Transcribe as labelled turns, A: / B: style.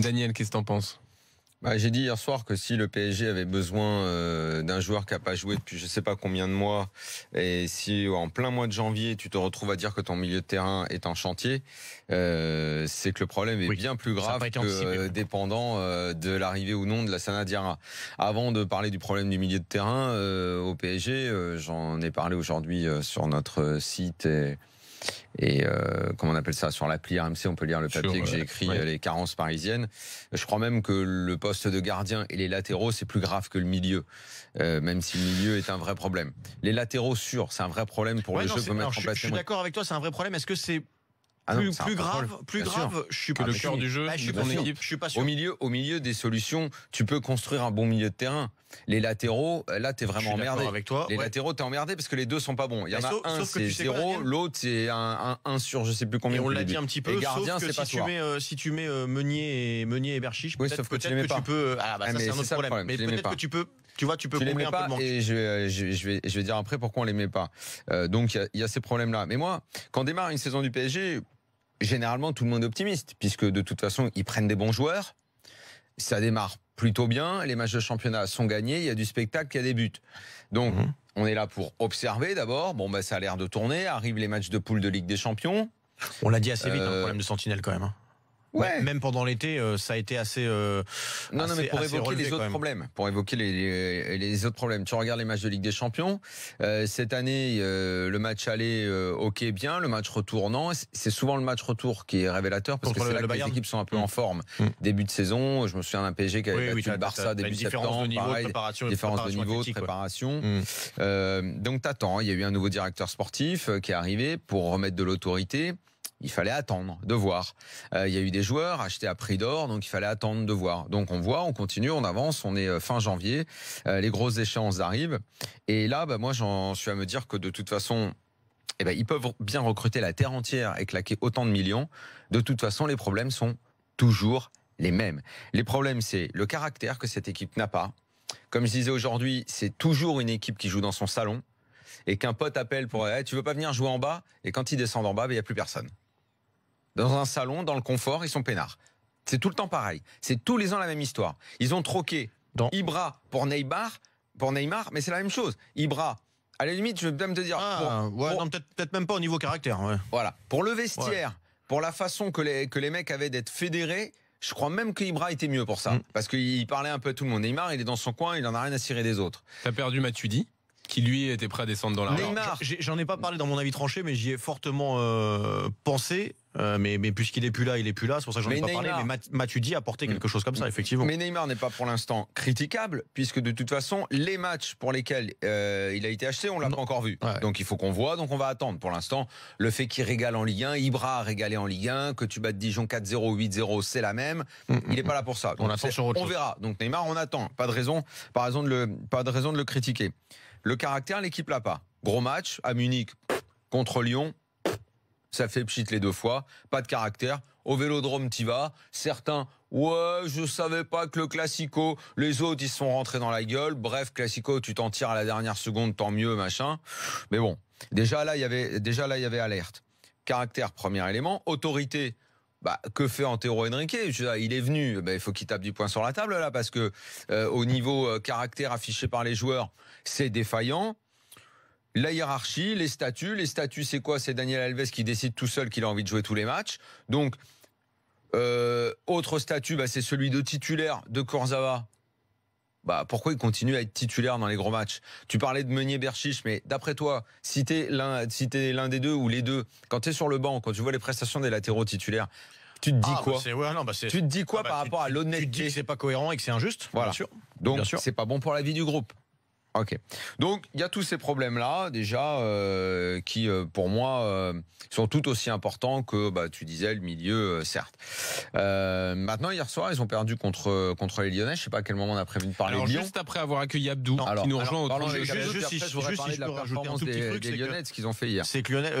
A: Daniel, qu'est-ce que t'en penses bah, J'ai dit hier soir que si le PSG avait besoin euh, d'un joueur qui n'a pas joué depuis je ne sais pas combien de mois, et si en plein mois de janvier tu te retrouves à dire que ton milieu de terrain est en chantier, euh, c'est que le problème est bien plus grave que euh, dépendant de l'arrivée ou non de la Sana Avant de parler du problème du milieu de terrain au PSG, j'en ai parlé aujourd'hui sur notre site. Et, et euh, comment on appelle ça sur l'appli RMC, on peut lire le papier que j'ai euh, écrit euh, les carences parisiennes. Je crois même que le poste de gardien et les latéraux c'est plus grave que le milieu, même si le milieu est un vrai problème. Les latéraux sûrs, c'est un vrai problème pour les le jeu. en je suis d'accord avec toi, c'est un vrai problème. Est-ce que c'est ah plus, grave, plus grave, je suis pas le cœur du jeu, bah, je suis Je suis pas sûr. Au milieu, au milieu des solutions, tu peux construire un bon milieu de terrain. Les latéraux, euh, là, t'es vraiment emmerdé. Avec toi, les latéraux, latéraux, t'es emmerdé parce que les deux sont pas bons. Il y en a un, c'est zéro, l'autre, c'est un, un, sur je sais plus combien. Et on l'a dit un petit peu. si tu mets, Si tu mets Meunier et Meunier et Berchiche, peut sauf que, tu, peux. Ah bah ça, c'est un autre problème. Mais peut-être que tu peux. Tu vois, tu peux combler un peu manque. Et je vais, je vais dire après pourquoi on les met pas. Euh, donc il y a ces problèmes là. Mais moi, quand démarre une saison du PSG généralement tout le monde est optimiste, puisque de toute façon, ils prennent des bons joueurs. Ça démarre plutôt bien, les matchs de championnat sont gagnés, il y a du spectacle, il y a des buts. Donc, mhm. on est là pour observer d'abord. Bon, ben, ça a l'air de tourner. Arrivent les matchs de poule de Ligue des Champions. On l'a dit assez vite, Un hein, euh, problème de Sentinelle quand même. Hein. Même pendant l'été, euh, ça a été assez. Euh, non, non, mais pour évoquer les autres problèmes, pour évoquer les, les, autres problèmes, tu regardes les matchs de Ligue des Champions. Euh, cette année, le match aller, ok, bien. Le match retour, non. C'est souvent le match retour qui est révélateur parce que c'est là que les équipes sont un peu mm. en forme. Mm. Début de saison, je me souviens d'un PSG qui avait battu le Barça début septembre. Pareil, différence de niveau, de préparation. Donc mm. donc t'attends. Hein. Il y a eu un nouveau directeur sportif qui est arrivé pour remettre de l'autorité il fallait attendre de voir. Euh, il y a eu des joueurs achetés à prix d'or, donc il fallait attendre de voir. Donc on voit, on continue, on avance, on est euh, fin janvier, euh, les grosses échéances arrivent. Et là, bah, moi, j'en suis à me dire que de toute façon, eh ben, ils peuvent bien recruter la terre entière et claquer autant de millions. De toute façon, les problèmes sont toujours les mêmes. Les problèmes, c'est le caractère que cette équipe n'a pas. Comme je disais aujourd'hui, c'est toujours une équipe qui joue dans son salon et qu'un pote appelle pour eh, tu veux pas venir jouer en bas et quand il descend en bas, ben, il n'y a plus personne dans un salon, dans le confort, ils sont peinards. C'est tout le temps pareil. C'est tous les ans la même histoire. Ils ont troqué dans... Ibra pour Neymar, pour Neymar, mais c'est la même chose. Ibra, à la limite, je vais même te dire. Ah, peut-être même pas au niveau caractère. Voilà. Pour le vestiaire, pour la façon que les, que les mecs avaient d'être fédérés, je crois même que Ibra était mieux pour ça. Mm. Parce qu'il parlait un peu à tout le monde. Neymar, il est dans son coin, il en a rien à cirer des autres. Tu as perdu Matuidi qui lui était prêt à descendre dans la Neymar. J'en ai, pas parlé dans mon avis tranché, mais j'y ai fortement euh, pensé. Euh, mais, puisqu'il est plus là, il est plus là. C'est pour ça que j'en ai pas parlé. Mais Matuidi a porté quelque mm. chose comme ça, mm. effectivement. Mais Neymar n'est pas pour l'instant critiquable, puisque de toute façon, les matchs pour lesquels euh, il a été acheté, on l'a pas encore vu. Donc il faut qu'on voit, donc on va attendre. Pour l'instant, le fait qu'il régale en Ligue 1, Ibra a régalé en Ligue 1, que tu battes Dijon 4-0, 8-0, c'est la même. Mm, il n'est pas là pour ça. on attend On verra. Donc Neymar, on attend. Pas de raison, de le, pas de raison de le critiquer. Le caractère, l'équipe l'a pas. Gros match à Munich contre Lyon, ça fait pchit les deux fois, pas de caractère. Au vélodrome, t'y vas. Certains, ouais, je savais pas que le classico, les autres, ils se sont rentrés dans la gueule. Bref, classico, tu t'en tires à la dernière seconde, tant mieux, machin. Mais bon, déjà là, il y avait, déjà là, il y avait alerte. Caractère, premier élément. Autorité, bah, que fait Antero Henrique Il est venu, bah, il faut qu'il tape du poing sur la table là, parce que euh, au niveau euh, caractère affiché par les joueurs, c'est défaillant la hiérarchie, les statuts. Les statuts, c'est quoi C'est Daniel Alves qui décide tout seul qu'il a envie de jouer tous les matchs. Donc, euh, autre statut, bah, c'est celui de titulaire de Corzava. Bah, pourquoi il continue à être titulaire dans les gros matchs Tu parlais de Meunier Berchiche, mais d'après toi, si t'es l'un si l'un des deux ou les deux, quand t'es sur le banc, quand tu vois les prestations des latéraux titulaires, tu te dis ah, bah, quoi bah, Tu te dis quoi ah, par rapport à l'honnêteté Tu dis que c'est pas cohérent et que c'est injuste Voilà. Bien sûr. Donc c'est pas bon pour la vie du groupe. Ok. Donc il y a tous ces problèmes-là déjà euh, qui, euh, pour moi, euh, sont tout aussi importants que, bah, tu disais, le milieu, euh, certes. maintenant, hier soir, ils ont perdu contre contre les Lyonnais. Je sais pas à quel moment on a prévu de parler alors, de Lyon. Juste après avoir accueilli Abdou, qui alors, nous rejoint au je, juste, je, si de la performance un des, Lyonnais, ce qu'ils ont fait hier. C'est que Lyonnais,